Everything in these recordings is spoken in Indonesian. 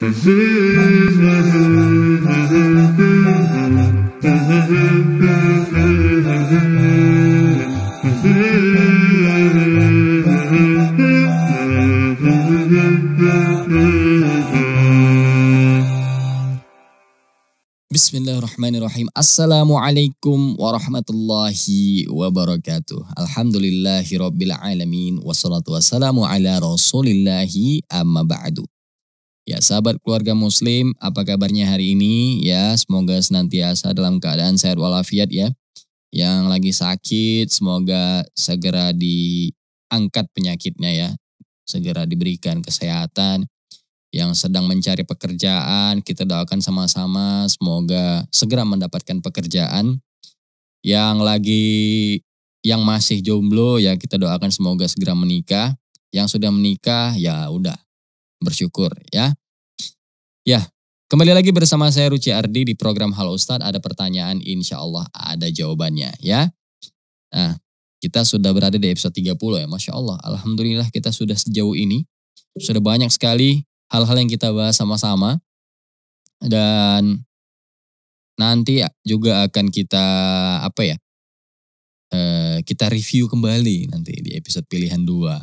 بسم الله الرحمن الرحيم السلام عليكم ورحمة الله وبركاته الحمد لله رب العالمين والصلاة والسلام على رسول الله أما بعد Ya sahabat keluarga muslim, apa kabarnya hari ini? Ya semoga senantiasa dalam keadaan sehat walafiat ya. Yang lagi sakit semoga segera diangkat penyakitnya ya. Segera diberikan kesehatan. Yang sedang mencari pekerjaan, kita doakan sama-sama semoga segera mendapatkan pekerjaan. Yang lagi yang masih jomblo ya kita doakan semoga segera menikah. Yang sudah menikah ya udah bersyukur ya. Ya, kembali lagi bersama saya Ruci Ardi di program Halo Ustadz. Ada pertanyaan, insya Allah ada jawabannya ya. Nah, kita sudah berada di episode 30 ya. Masya Allah, Alhamdulillah kita sudah sejauh ini. Sudah banyak sekali hal-hal yang kita bahas sama-sama. Dan nanti juga akan kita apa ya. Eh, kita review kembali nanti di episode pilihan 2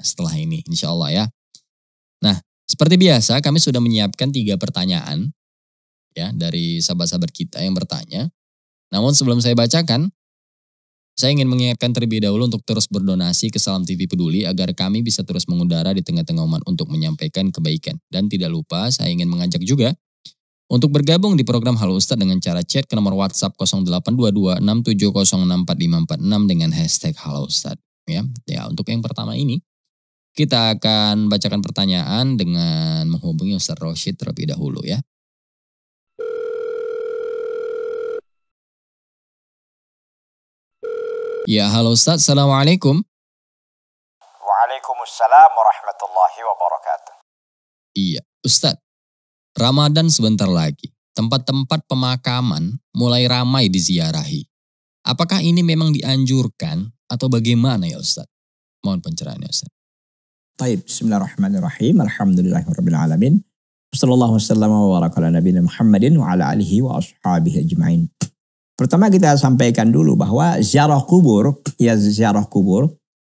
setelah ini insya Allah ya. Nah, seperti biasa kami sudah menyiapkan tiga pertanyaan ya dari sahabat-sahabat kita yang bertanya. Namun sebelum saya bacakan, saya ingin mengingatkan terlebih dahulu untuk terus berdonasi ke Salam TV Peduli agar kami bisa terus mengudara di tengah-tengah umat untuk menyampaikan kebaikan. Dan tidak lupa, saya ingin mengajak juga untuk bergabung di program Halo Ustadz dengan cara chat ke nomor WhatsApp 0822 dengan hashtag Halo Ustadz. Ya, ya, untuk yang pertama ini, kita akan bacakan pertanyaan dengan menghubungi Ustaz Roshid terlebih dahulu ya. Ya, halo Ustaz. Assalamualaikum. Waalaikumsalam warahmatullahi wabarakatuh. Iya, Ustaz. Ramadan sebentar lagi. Tempat-tempat pemakaman mulai ramai diziarahi. Apakah ini memang dianjurkan atau bagaimana ya Ustaz? Mohon pencerahannya Ustaz. Taib, bismillahirrahmanirrahim. alhamdulillahirobbilalamin assalamualaikum warahmatullahi wabarakatuh Nabi Muhammadin wa ala alihi wa ashabihi ajma'in. Pertama kita sampaikan dulu bahwa ziarah kubur, ya ziarah kubur,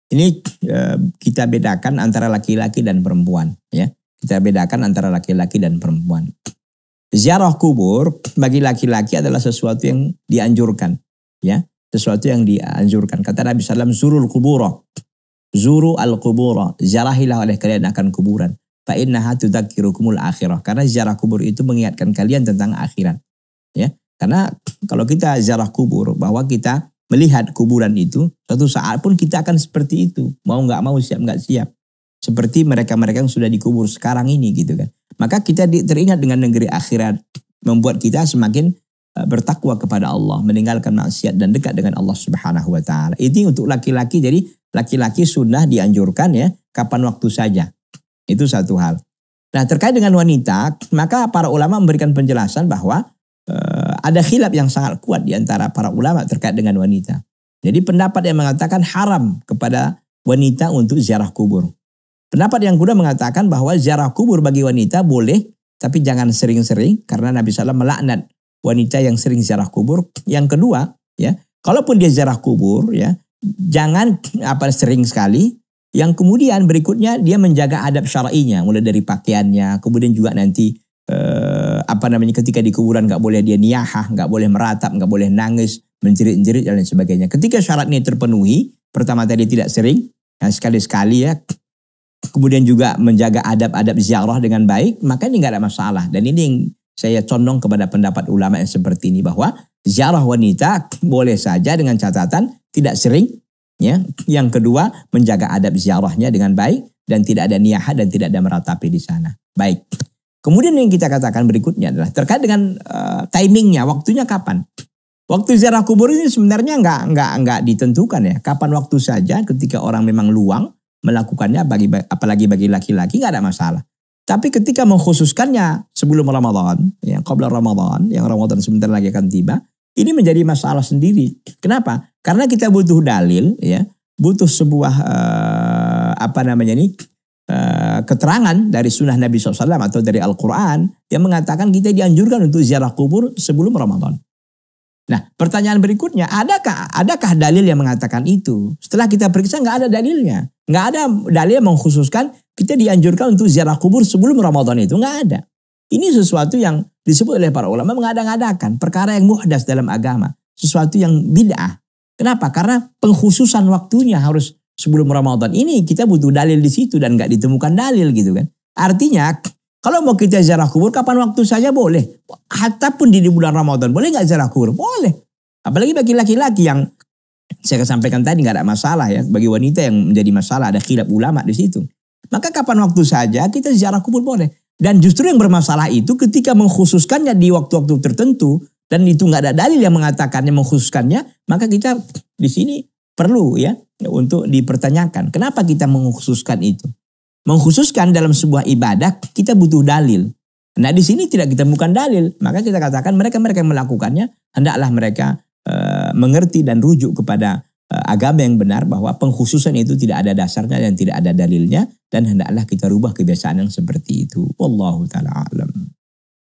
ini e, kita bedakan antara laki-laki dan perempuan. ya Kita bedakan antara laki-laki dan perempuan. Ziarah kubur bagi laki-laki adalah sesuatu yang dianjurkan. ya Sesuatu yang dianjurkan. Kata Nabi SAW, surul kuburo Zuru al-kubura, ziarahilah oleh kalian akan kuburan. Fa innaha tudzakirukumul akhirah. Karena ziarah kubur itu mengingatkan kalian tentang akhirat. Ya. Karena kalau kita ziarah kubur bahwa kita melihat kuburan itu, suatu saat pun kita akan seperti itu. Mau nggak mau, siap nggak siap. Seperti mereka-mereka yang sudah dikubur sekarang ini gitu kan. Maka kita teringat dengan negeri akhirat. Membuat kita semakin Eh, bertakwa kepada Allah, meninggalkan maksiat dan dekat dengan Allah Subhanahu wa taala. Ini untuk laki-laki jadi laki-laki sunnah dianjurkan ya kapan waktu saja. Itu satu hal. Nah, terkait dengan wanita, maka para ulama memberikan penjelasan bahwa eh, ada khilaf yang sangat kuat di antara para ulama terkait dengan wanita. Jadi pendapat yang mengatakan haram kepada wanita untuk ziarah kubur. Pendapat yang kuda mengatakan bahwa ziarah kubur bagi wanita boleh tapi jangan sering-sering karena Nabi SAW melaknat wanita yang sering ziarah kubur. Yang kedua, ya, kalaupun dia ziarah kubur, ya, jangan apa sering sekali. Yang kemudian berikutnya dia menjaga adab syar'inya, mulai dari pakaiannya, kemudian juga nanti eh, apa namanya ketika di kuburan nggak boleh dia niyahah, nggak boleh meratap, nggak boleh nangis, menjerit-jerit dan lain sebagainya. Ketika syarat ini terpenuhi, pertama tadi tidak sering, ya, sekali-sekali ya, kemudian juga menjaga adab-adab ziarah dengan baik, maka ini nggak ada masalah. Dan ini yang saya condong kepada pendapat ulama yang seperti ini bahwa ziarah wanita boleh saja dengan catatan tidak sering ya. Yang kedua, menjaga adab ziarahnya dengan baik dan tidak ada niyaha dan tidak ada meratapi di sana. Baik. Kemudian yang kita katakan berikutnya adalah terkait dengan uh, timingnya, waktunya kapan? Waktu ziarah kubur ini sebenarnya nggak nggak nggak ditentukan ya. Kapan waktu saja ketika orang memang luang melakukannya bagi apalagi bagi laki-laki nggak ada masalah. Tapi ketika mengkhususkannya sebelum Ramadan, ya, qabla Ramadan, yang Ramadan sebentar lagi akan tiba, ini menjadi masalah sendiri. Kenapa? Karena kita butuh dalil, ya, butuh sebuah uh, apa namanya ini uh, keterangan dari sunnah Nabi SAW atau dari Al-Quran yang mengatakan kita dianjurkan untuk ziarah kubur sebelum Ramadan. Nah, pertanyaan berikutnya, adakah adakah dalil yang mengatakan itu? Setelah kita periksa nggak ada dalilnya, nggak ada dalil yang mengkhususkan kita dianjurkan untuk ziarah kubur sebelum Ramadan itu nggak ada. Ini sesuatu yang disebut oleh para ulama mengadang-adakan perkara yang muhdas dalam agama, sesuatu yang bid'ah. Kenapa? Karena pengkhususan waktunya harus sebelum Ramadan. Ini kita butuh dalil di situ dan nggak ditemukan dalil gitu kan. Artinya kalau mau kita ziarah kubur kapan waktu saja boleh. Hatta pun di bulan Ramadan boleh nggak ziarah kubur? Boleh. Apalagi bagi laki-laki yang saya sampaikan tadi nggak ada masalah ya. Bagi wanita yang menjadi masalah ada khilaf ulama di situ. Maka kapan waktu saja kita ziarah kubur boleh. Dan justru yang bermasalah itu ketika mengkhususkannya di waktu-waktu tertentu dan itu nggak ada dalil yang mengatakannya mengkhususkannya, maka kita di sini perlu ya untuk dipertanyakan kenapa kita mengkhususkan itu. Mengkhususkan dalam sebuah ibadah kita butuh dalil. Nah di sini tidak kita bukan dalil, maka kita katakan mereka-mereka yang melakukannya hendaklah mereka e, mengerti dan rujuk kepada Eh, agama yang benar bahwa penghususan itu tidak ada dasarnya dan tidak ada dalilnya dan hendaklah kita rubah kebiasaan yang seperti itu. Wallahu taala alam.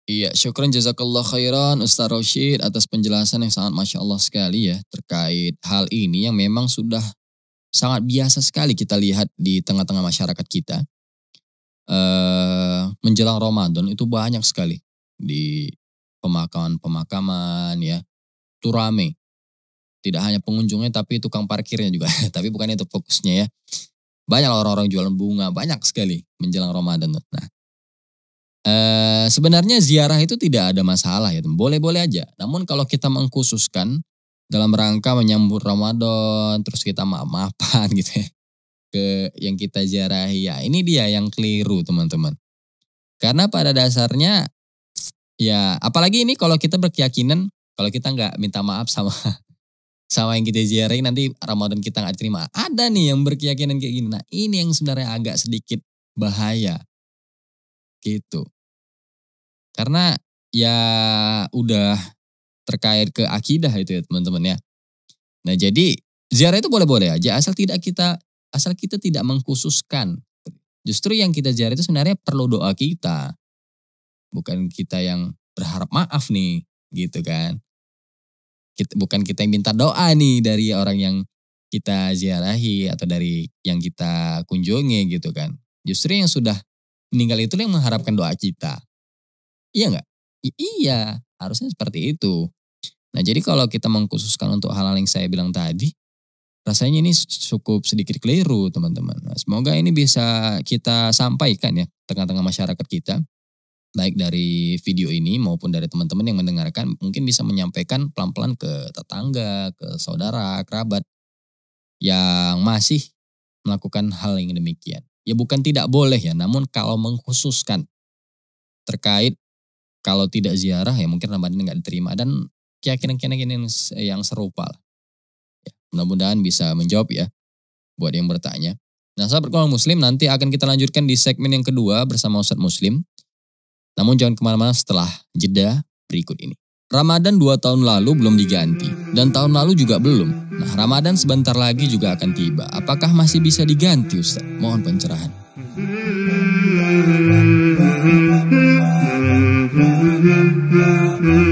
Iya, syukran jazakallah khairan Ustaz Rashid atas penjelasan yang sangat Masya Allah sekali ya terkait hal ini yang memang sudah sangat biasa sekali kita lihat di tengah-tengah masyarakat kita. eh menjelang Ramadan itu banyak sekali di pemakaman-pemakaman ya, turame. Tidak hanya pengunjungnya tapi tukang parkirnya juga. tapi bukan itu fokusnya ya. Banyak orang-orang jualan bunga, banyak sekali menjelang Ramadan. Nah, eh, sebenarnya ziarah itu tidak ada masalah ya, boleh-boleh aja. Namun kalau kita mengkhususkan dalam rangka menyambut Ramadan, terus kita maaf-maafan gitu ya ke yang kita ziarahi ya ini dia yang keliru teman-teman karena pada dasarnya ya apalagi ini kalau kita berkeyakinan kalau kita nggak minta maaf sama sama yang kita ziarahi nanti Ramadan kita nggak terima. Ada nih yang berkeyakinan kayak gini. Nah ini yang sebenarnya agak sedikit bahaya. Gitu. Karena ya udah terkait ke akidah itu ya teman-teman ya. Nah jadi ziarah itu boleh-boleh aja asal tidak kita asal kita tidak mengkhususkan. Justru yang kita ziarah itu sebenarnya perlu doa kita. Bukan kita yang berharap maaf nih gitu kan kita, bukan kita yang minta doa nih dari orang yang kita ziarahi atau dari yang kita kunjungi gitu kan. Justru yang sudah meninggal itu yang mengharapkan doa kita. Iya nggak? iya, harusnya seperti itu. Nah jadi kalau kita mengkhususkan untuk hal-hal yang saya bilang tadi, rasanya ini cukup sedikit keliru teman-teman. Nah, semoga ini bisa kita sampaikan ya tengah-tengah masyarakat kita baik dari video ini maupun dari teman-teman yang mendengarkan mungkin bisa menyampaikan pelan-pelan ke tetangga, ke saudara, kerabat yang masih melakukan hal yang demikian. Ya bukan tidak boleh ya, namun kalau mengkhususkan terkait kalau tidak ziarah ya mungkin ramadan nggak diterima dan keyakinan-keyakinan yang, yang serupa. Ya, mudah-mudahan bisa menjawab ya buat yang bertanya. Nah sahabat kaum muslim nanti akan kita lanjutkan di segmen yang kedua bersama Ustadz Muslim namun jangan kemana-mana setelah jeda berikut ini. Ramadan dua tahun lalu belum diganti, dan tahun lalu juga belum. Nah, Ramadan sebentar lagi juga akan tiba. Apakah masih bisa diganti, Ustaz? Mohon pencerahan. Mm-hmm.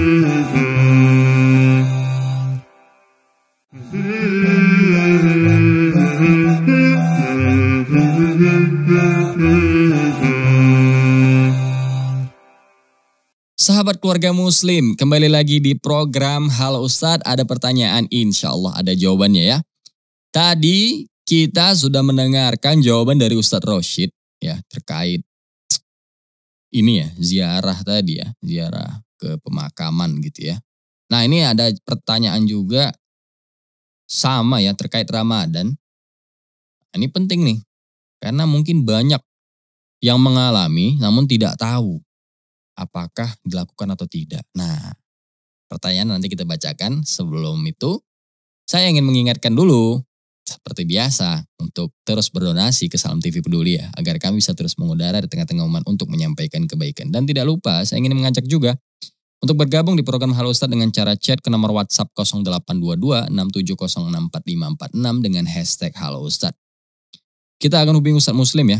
sahabat keluarga muslim, kembali lagi di program Hal Ustadz. Ada pertanyaan, insya Allah ada jawabannya ya. Tadi kita sudah mendengarkan jawaban dari Ustadz Roshid ya terkait ini ya ziarah tadi ya ziarah ke pemakaman gitu ya. Nah ini ada pertanyaan juga sama ya terkait Ramadan. Ini penting nih karena mungkin banyak yang mengalami namun tidak tahu apakah dilakukan atau tidak. Nah, pertanyaan nanti kita bacakan. Sebelum itu, saya ingin mengingatkan dulu, seperti biasa, untuk terus berdonasi ke Salam TV Peduli ya, agar kami bisa terus mengudara di tengah-tengah umat untuk menyampaikan kebaikan. Dan tidak lupa, saya ingin mengajak juga untuk bergabung di program Halo Ustadz dengan cara chat ke nomor WhatsApp 0822 dengan hashtag Halo Ustadz. Kita akan hubungi Ustadz Muslim ya,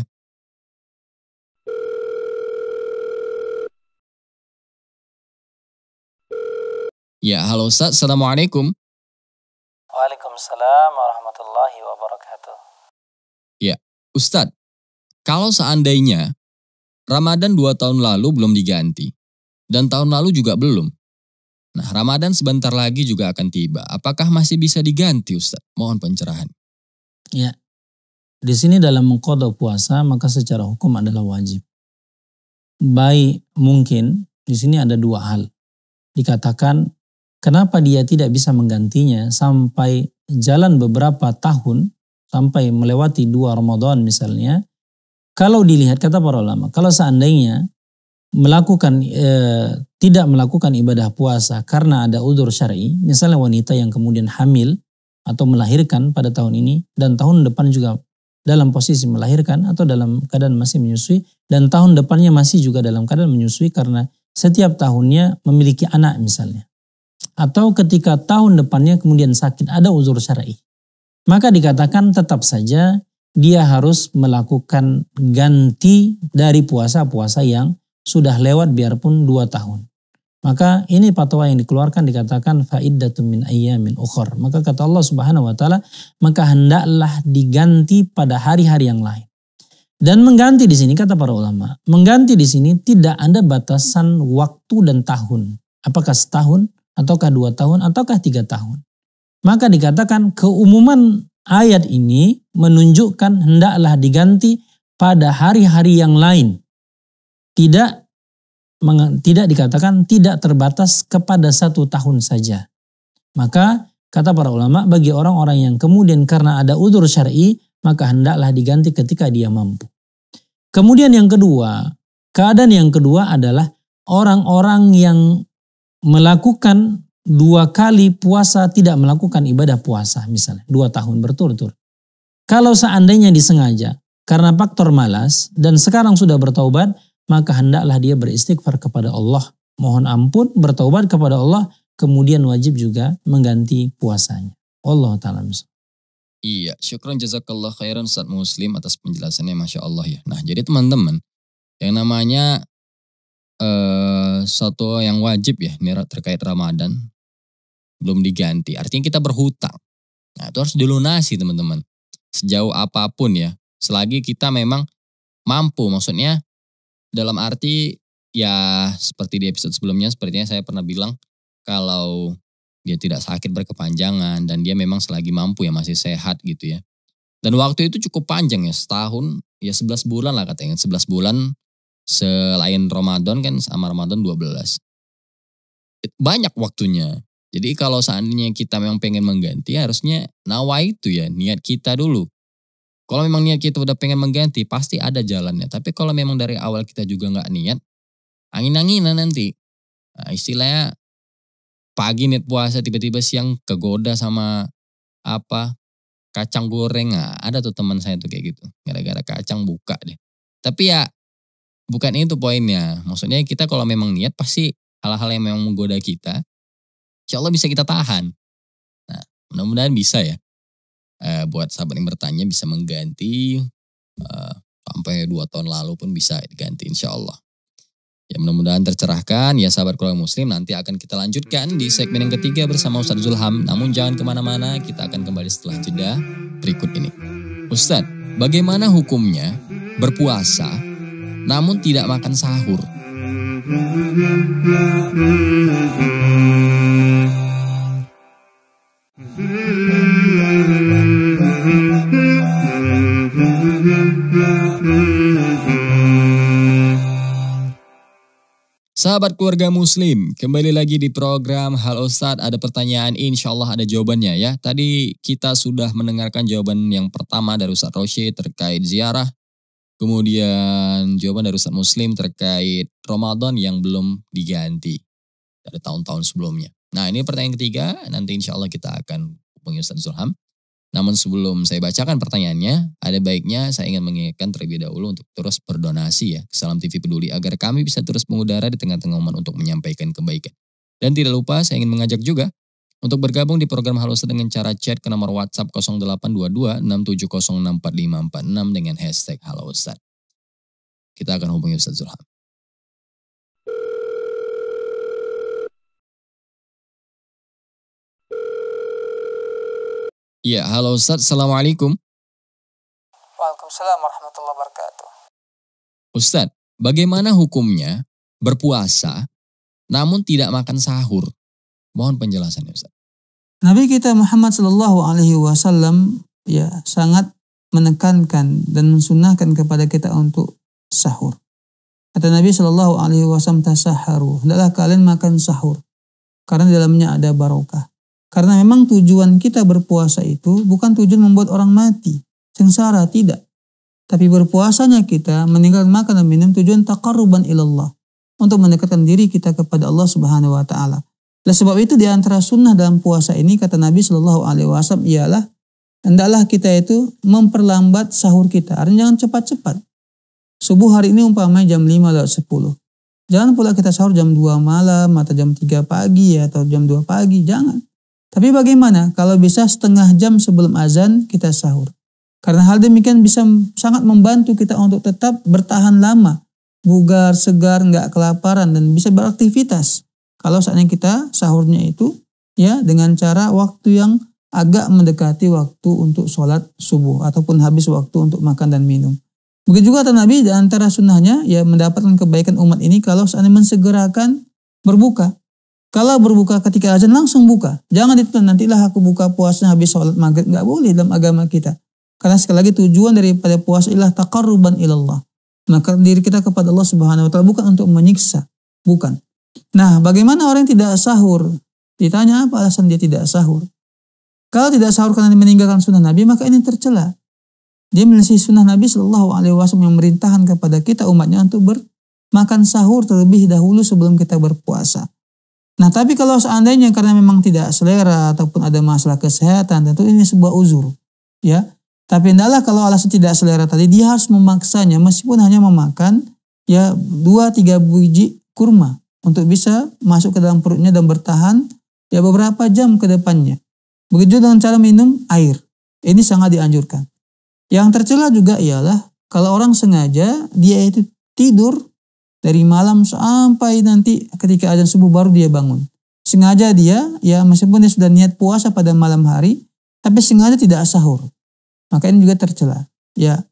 Ya, halo Ustaz. Assalamualaikum. Waalaikumsalam warahmatullahi wabarakatuh. Ya, Ustaz. kalau seandainya Ramadan dua tahun lalu belum diganti, dan tahun lalu juga belum. Nah, Ramadan sebentar lagi juga akan tiba. Apakah masih bisa diganti, Ustaz? Mohon pencerahan. Ya, di sini dalam mengkodok puasa, maka secara hukum adalah wajib. Baik, mungkin di sini ada dua hal. Dikatakan Kenapa dia tidak bisa menggantinya sampai jalan beberapa tahun, sampai melewati dua Ramadan misalnya. Kalau dilihat, kata para ulama, kalau seandainya melakukan e, tidak melakukan ibadah puasa karena ada udur syar'i, misalnya wanita yang kemudian hamil atau melahirkan pada tahun ini dan tahun depan juga dalam posisi melahirkan atau dalam keadaan masih menyusui dan tahun depannya masih juga dalam keadaan menyusui karena setiap tahunnya memiliki anak misalnya atau ketika tahun depannya kemudian sakit ada uzur syar'i. Maka dikatakan tetap saja dia harus melakukan ganti dari puasa-puasa yang sudah lewat biarpun dua tahun. Maka ini patwa yang dikeluarkan dikatakan faiddatun min ayyamin ukhur. Maka kata Allah Subhanahu wa taala, maka hendaklah diganti pada hari-hari yang lain. Dan mengganti di sini kata para ulama, mengganti di sini tidak ada batasan waktu dan tahun. Apakah setahun ataukah dua tahun, ataukah tiga tahun. Maka dikatakan keumuman ayat ini menunjukkan hendaklah diganti pada hari-hari yang lain. Tidak tidak dikatakan tidak terbatas kepada satu tahun saja. Maka kata para ulama bagi orang-orang yang kemudian karena ada udur syar'i maka hendaklah diganti ketika dia mampu. Kemudian yang kedua, keadaan yang kedua adalah orang-orang yang melakukan dua kali puasa tidak melakukan ibadah puasa misalnya dua tahun berturut-turut. Kalau seandainya disengaja karena faktor malas dan sekarang sudah bertaubat maka hendaklah dia beristighfar kepada Allah mohon ampun bertaubat kepada Allah kemudian wajib juga mengganti puasanya. Allah taala Iya, syukran jazakallah khairan Ustaz Muslim atas penjelasannya Masya Allah ya. Nah jadi teman-teman yang namanya Eh, satu yang wajib ya ini terkait Ramadan belum diganti. Artinya kita berhutang. Nah, itu harus dilunasi, teman-teman. Sejauh apapun ya. Selagi kita memang mampu, maksudnya dalam arti ya seperti di episode sebelumnya sepertinya saya pernah bilang kalau dia tidak sakit berkepanjangan dan dia memang selagi mampu ya masih sehat gitu ya. Dan waktu itu cukup panjang ya, setahun, ya 11 bulan lah katanya. 11 bulan selain Ramadan kan sama Ramadan 12. Banyak waktunya. Jadi kalau seandainya kita memang pengen mengganti harusnya nawa itu ya niat kita dulu. Kalau memang niat kita udah pengen mengganti pasti ada jalannya. Tapi kalau memang dari awal kita juga nggak niat angin-anginan nanti. Nah, istilahnya pagi niat puasa tiba-tiba siang kegoda sama apa kacang goreng. Nah, ada tuh teman saya tuh kayak gitu. Gara-gara kacang buka deh. Tapi ya bukan itu poinnya. Maksudnya kita kalau memang niat pasti hal-hal yang memang menggoda kita, insya Allah bisa kita tahan. Nah, mudah-mudahan bisa ya. E, buat sahabat yang bertanya bisa mengganti e, sampai dua tahun lalu pun bisa diganti insya Allah. Ya mudah-mudahan tercerahkan ya sahabat keluarga muslim nanti akan kita lanjutkan di segmen yang ketiga bersama Ustadz Zulham. Namun jangan kemana-mana kita akan kembali setelah jeda berikut ini. Ustadz, bagaimana hukumnya berpuasa namun tidak makan sahur. Sahabat keluarga muslim, kembali lagi di program Hal Ustad ada pertanyaan insya Allah ada jawabannya ya. Tadi kita sudah mendengarkan jawaban yang pertama dari Ustaz Roshi terkait ziarah. Kemudian jawaban dari Ustaz Muslim terkait Ramadan yang belum diganti dari tahun-tahun sebelumnya. Nah ini pertanyaan ketiga, nanti insya Allah kita akan hubungi Ustaz Zulham. Namun sebelum saya bacakan pertanyaannya, ada baiknya saya ingin mengingatkan terlebih dahulu untuk terus berdonasi ya ke Salam TV Peduli agar kami bisa terus mengudara di tengah-tengah umat untuk menyampaikan kebaikan. Dan tidak lupa saya ingin mengajak juga untuk bergabung di program Halose dengan cara chat ke nomor WhatsApp 0822 6706446 dengan hashtag Halo Ustaz. Kita akan hubungi Ustaz Zulham. Ya, halo Ustaz, Assalamualaikum. Waalaikumsalam warahmatullahi wabarakatuh. Ustadz, bagaimana hukumnya berpuasa namun tidak makan sahur? Mohon penjelasannya Ustaz. Nabi kita Muhammad Shallallahu Alaihi Wasallam ya sangat menekankan dan mensunahkan kepada kita untuk sahur. Kata Nabi Shallallahu Alaihi Wasallam tasaharu, hendaklah kalian makan sahur karena di dalamnya ada barokah. Karena memang tujuan kita berpuasa itu bukan tujuan membuat orang mati, sengsara tidak. Tapi berpuasanya kita meninggalkan makan dan minum tujuan taqarruban ilallah untuk mendekatkan diri kita kepada Allah Subhanahu wa taala. Oleh nah, sebab itu di antara sunnah dalam puasa ini kata Nabi Shallallahu Alaihi Wasallam ialah hendaklah kita itu memperlambat sahur kita. Artinya jangan cepat-cepat. Subuh hari ini umpamanya jam 5 lewat 10. Jangan pula kita sahur jam 2 malam atau jam 3 pagi ya, atau jam 2 pagi. Jangan. Tapi bagaimana kalau bisa setengah jam sebelum azan kita sahur? Karena hal demikian bisa sangat membantu kita untuk tetap bertahan lama, bugar, segar, nggak kelaparan, dan bisa beraktivitas. Kalau saatnya kita sahurnya itu ya dengan cara waktu yang agak mendekati waktu untuk sholat subuh ataupun habis waktu untuk makan dan minum. Begitu juga kata Nabi dan antara sunnahnya ya mendapatkan kebaikan umat ini kalau seandainya mensegerakan berbuka. Kalau berbuka ketika azan langsung buka. Jangan ditunda nantilah aku buka puasnya habis sholat maghrib. Nggak boleh dalam agama kita. Karena sekali lagi tujuan daripada puasa ialah takaruban ilallah. Maka diri kita kepada Allah Subhanahu wa taala bukan untuk menyiksa, bukan. Nah, bagaimana orang yang tidak sahur? Ditanya apa alasan dia tidak sahur? Kalau tidak sahur karena meninggalkan sunnah Nabi, maka ini tercela. Dia menyelesaikan sunnah Nabi Shallallahu Alaihi Wasallam yang merintahkan kepada kita umatnya untuk bermakan sahur terlebih dahulu sebelum kita berpuasa. Nah, tapi kalau seandainya karena memang tidak selera ataupun ada masalah kesehatan, tentu ini sebuah uzur, ya. Tapi hendaklah kalau alasan tidak selera tadi, dia harus memaksanya meskipun hanya memakan ya dua tiga biji kurma untuk bisa masuk ke dalam perutnya dan bertahan ya beberapa jam ke depannya. Begitu dengan cara minum air. Ini sangat dianjurkan. Yang tercela juga ialah kalau orang sengaja dia itu tidur dari malam sampai nanti ketika azan subuh baru dia bangun. Sengaja dia ya meskipun dia sudah niat puasa pada malam hari tapi sengaja tidak sahur. Maka ini juga tercela. Ya,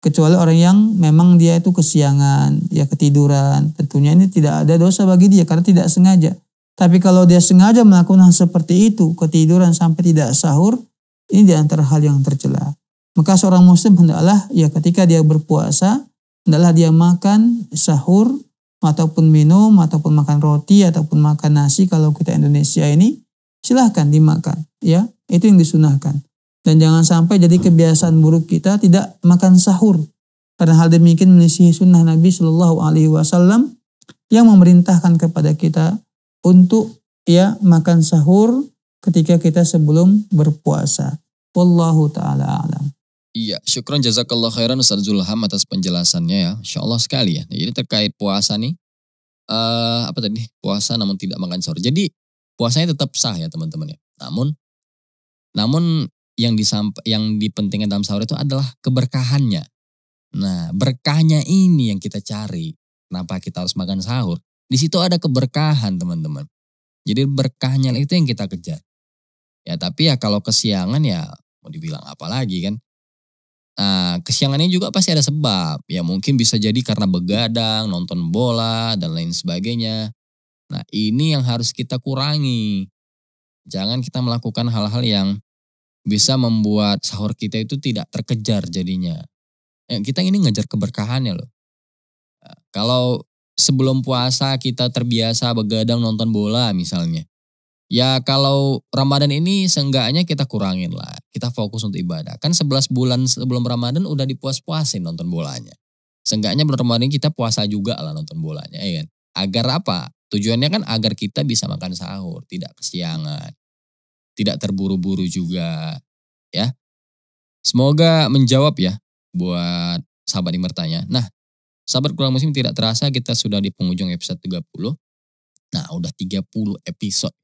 kecuali orang yang memang dia itu kesiangan, ya ketiduran. Tentunya ini tidak ada dosa bagi dia karena tidak sengaja. Tapi kalau dia sengaja melakukan hal seperti itu, ketiduran sampai tidak sahur, ini di antara hal yang tercela. Maka seorang muslim hendaklah ya ketika dia berpuasa, hendaklah dia makan sahur ataupun minum ataupun makan roti ataupun makan nasi kalau kita Indonesia ini silahkan dimakan ya itu yang disunahkan dan jangan sampai jadi kebiasaan buruk kita tidak makan sahur. Karena hal demikian menyisihi sunnah Nabi Shallallahu Alaihi Wasallam yang memerintahkan kepada kita untuk ya makan sahur ketika kita sebelum berpuasa. Wallahu taala alam. Iya, syukron jazakallah khairan Ustaz Zulham atas penjelasannya ya. Insya Allah sekali ya. Jadi terkait puasa nih, uh, apa tadi? Puasa namun tidak makan sahur. Jadi puasanya tetap sah ya teman-teman ya. Namun, namun yang di yang dipentingkan dalam sahur itu adalah keberkahannya. Nah, berkahnya ini yang kita cari. Kenapa kita harus makan sahur? Di situ ada keberkahan, teman-teman. Jadi berkahnya itu yang kita kejar. Ya, tapi ya kalau kesiangan ya mau dibilang apa lagi kan? Nah, kesiangannya juga pasti ada sebab. Ya mungkin bisa jadi karena begadang, nonton bola, dan lain sebagainya. Nah, ini yang harus kita kurangi. Jangan kita melakukan hal-hal yang bisa membuat sahur kita itu tidak terkejar jadinya. Ya, kita ini ngejar keberkahannya loh. Eh, kalau sebelum puasa kita terbiasa begadang nonton bola misalnya. Ya kalau Ramadan ini seenggaknya kita kurangin lah. Kita fokus untuk ibadah. Kan 11 bulan sebelum Ramadan udah dipuas-puasin nonton bolanya. Seenggaknya bulan Ramadan ini kita puasa juga lah nonton bolanya. Ya kan? Agar apa? Tujuannya kan agar kita bisa makan sahur, tidak kesiangan tidak terburu-buru juga ya. Semoga menjawab ya buat sahabat yang bertanya. Nah, sahabat kurang musim tidak terasa kita sudah di penghujung episode 30. Nah, udah 30 episode.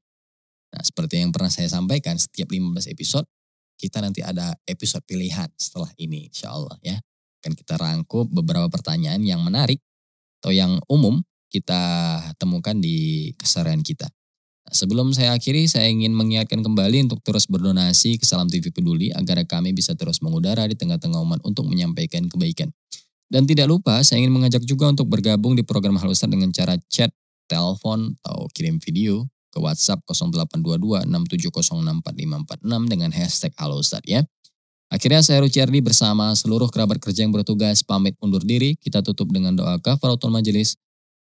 Nah, seperti yang pernah saya sampaikan, setiap 15 episode, kita nanti ada episode pilihan setelah ini, insya Allah ya. Akan kita rangkup beberapa pertanyaan yang menarik atau yang umum kita temukan di keseruan kita sebelum saya akhiri, saya ingin mengingatkan kembali untuk terus berdonasi ke Salam TV Peduli agar kami bisa terus mengudara di tengah-tengah umat untuk menyampaikan kebaikan. Dan tidak lupa, saya ingin mengajak juga untuk bergabung di program Halusan dengan cara chat, telepon, atau kirim video ke WhatsApp 0822 dengan hashtag Halusan ya. Akhirnya saya Ruciardi bersama seluruh kerabat kerja yang bertugas pamit undur diri. Kita tutup dengan doa kafaratul majelis.